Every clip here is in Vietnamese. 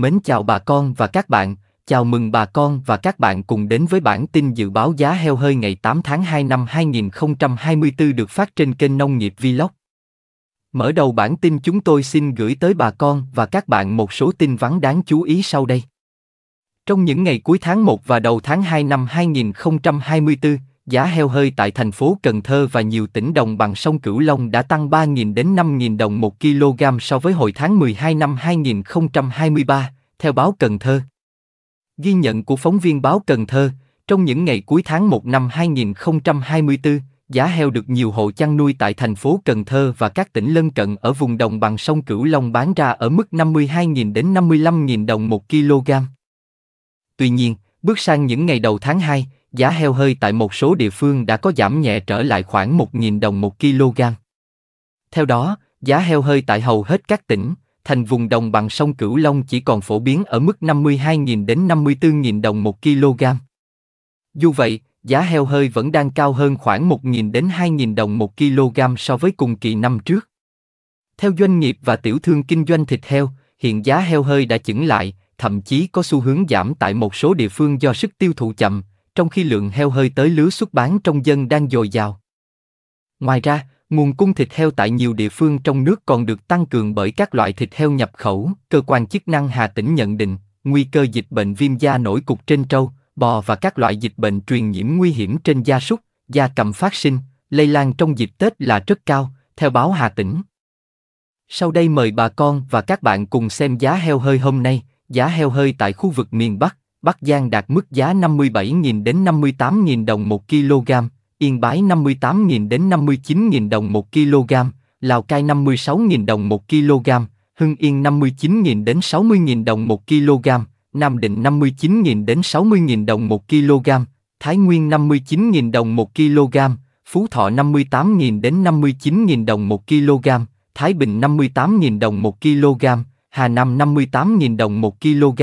Mến chào bà con và các bạn, chào mừng bà con và các bạn cùng đến với bản tin dự báo giá heo hơi ngày 8 tháng 2 năm 2024 được phát trên kênh Nông nghiệp Vlog. Mở đầu bản tin chúng tôi xin gửi tới bà con và các bạn một số tin vắn đáng chú ý sau đây. Trong những ngày cuối tháng 1 và đầu tháng 2 năm 2024, giá heo hơi tại thành phố Cần Thơ và nhiều tỉnh đồng bằng sông Cửu Long đã tăng 3.000 đến 5.000 đồng 1 kg so với hồi tháng 12 năm 2023, theo báo Cần Thơ. Ghi nhận của phóng viên báo Cần Thơ, trong những ngày cuối tháng 1 năm 2024, giá heo được nhiều hộ chăn nuôi tại thành phố Cần Thơ và các tỉnh lân cận ở vùng đồng bằng sông Cửu Long bán ra ở mức 52.000 đến 55.000 đồng 1 kg. Tuy nhiên, bước sang những ngày đầu tháng 2, giá heo hơi tại một số địa phương đã có giảm nhẹ trở lại khoảng 1.000 đồng một kg. Theo đó, giá heo hơi tại hầu hết các tỉnh, thành vùng đồng bằng sông Cửu Long chỉ còn phổ biến ở mức 52.000 đến 54.000 đồng một kg. Dù vậy, giá heo hơi vẫn đang cao hơn khoảng 1.000 đến 2.000 đồng một kg so với cùng kỳ năm trước. Theo doanh nghiệp và tiểu thương kinh doanh thịt heo, hiện giá heo hơi đã chững lại, thậm chí có xu hướng giảm tại một số địa phương do sức tiêu thụ chậm, trong khi lượng heo hơi tới lứa xuất bán trong dân đang dồi dào. Ngoài ra, nguồn cung thịt heo tại nhiều địa phương trong nước còn được tăng cường bởi các loại thịt heo nhập khẩu. Cơ quan chức năng Hà Tĩnh nhận định, nguy cơ dịch bệnh viêm da nổi cục trên trâu, bò và các loại dịch bệnh truyền nhiễm nguy hiểm trên gia súc, gia cầm phát sinh, lây lan trong dịp Tết là rất cao, theo báo Hà Tĩnh. Sau đây mời bà con và các bạn cùng xem giá heo hơi hôm nay, giá heo hơi tại khu vực miền Bắc. Bắc Giang đạt mức giá 57.000 đến 58.000 đồng 1 kg, Yên Bái 58.000 đến 59.000 đồng 1 kg, Lào Cai 56.000 đồng 1 kg, Hưng Yên 59.000 đến 60.000 đồng 1 kg, Nam Định 59.000 đến 60.000 đồng 1 kg, Thái Nguyên 59.000 đồng 1 kg, Phú Thọ 58.000 đến 59.000 đồng 1 kg, Thái Bình 58.000 đồng 1 kg, Hà Nam 58.000 đồng 1 kg,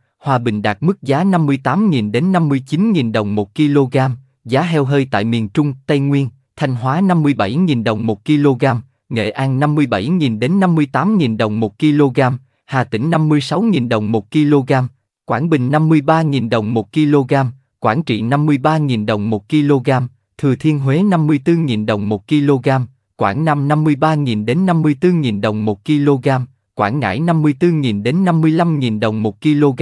hòa bình đạt mức giá 58.000 đến 59.000 đồng 1 kg, giá heo hơi tại miền Trung, Tây Nguyên, Thanh Hóa 57.000 đồng 1 kg, Nghệ An 57.000 đến 58.000 đồng 1 kg, Hà Tĩnh 56.000 đồng 1 kg, Quảng Bình 53.000 đồng 1 kg, Quảng Trị 53.000 đồng 1 kg, Thừa Thiên Huế 54.000 đồng 1 kg, Quảng Nam 53.000 đến 54.000 đồng 1 kg, Quảng Ngãi 54.000 đến 55.000 đồng 1 kg,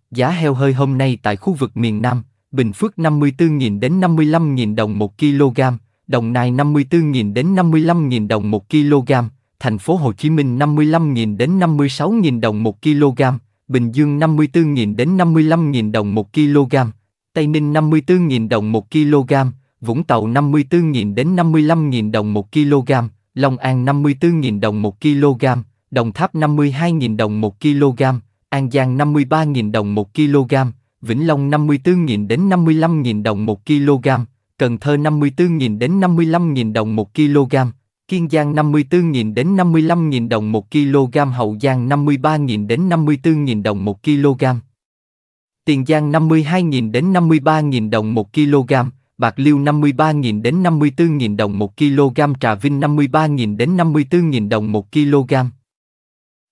Giá heo hơi hôm nay tại khu vực miền Nam, Bình Phước 54.000 đến 55.000 đồng 1 kg, Đồng Nai 54.000 đến 55.000 đồng 1 kg, Thành phố Hồ Chí Minh 55.000 đến 56.000 đồng 1 kg, Bình Dương 54.000 đến 55.000 đồng 1 kg, Tây Ninh 54.000 đồng 1 kg, Vũng Tàu 54.000 đến 55.000 đồng 1 kg, Long An 54.000 đồng 1 kg, Đồng Tháp 52.000 đồng 1 kg, An Giang 53.000 đồng 1 kg, Vĩnh Long 54.000 đến 55.000 đồng 1 kg, Cần Thơ 54.000 đến 55.000 đồng 1 kg, Kiên Giang 54.000 đến 55.000 đồng 1 kg, Hậu Giang 53.000 đến 54.000 đồng 1 kg. Tiền Giang 52.000 đến 53.000 đồng 1 kg, Bạc Liêu 53.000 đến 54.000 đồng 1 kg, Trà Vinh 53.000 đến 54.000 đồng 1 kg.